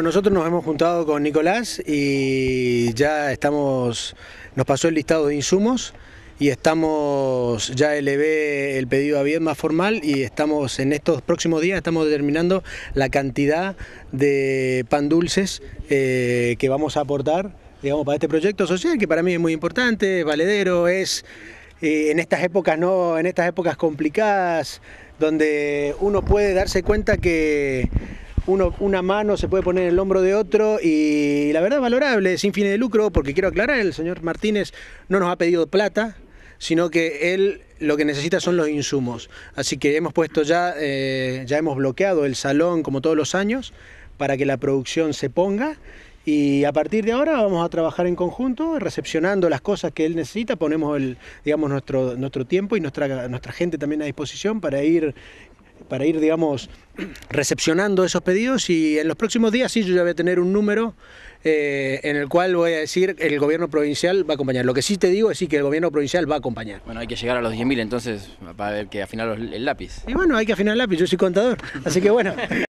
nosotros nos hemos juntado con Nicolás y ya estamos, nos pasó el listado de insumos y estamos, ya elevé el pedido a bien más formal y estamos en estos próximos días, estamos determinando la cantidad de pan dulces eh, que vamos a aportar, digamos, para este proyecto social que para mí es muy importante, es valedero, es... Eh, en estas épocas no, en estas épocas complicadas, donde uno puede darse cuenta que una mano se puede poner en el hombro de otro y la verdad es valorable, sin fines de lucro, porque quiero aclarar, el señor Martínez no nos ha pedido plata, sino que él lo que necesita son los insumos. Así que hemos puesto ya, eh, ya hemos bloqueado el salón como todos los años para que la producción se ponga y a partir de ahora vamos a trabajar en conjunto, recepcionando las cosas que él necesita, ponemos el, digamos, nuestro, nuestro tiempo y nuestra, nuestra gente también a disposición para ir para ir, digamos, recepcionando esos pedidos y en los próximos días sí yo ya voy a tener un número eh, en el cual voy a decir el gobierno provincial va a acompañar. Lo que sí te digo es sí que el gobierno provincial va a acompañar. Bueno, hay que llegar a los 10.000 entonces a ver que afinar el lápiz. Y bueno, hay que afinar el lápiz, yo soy contador, así que bueno.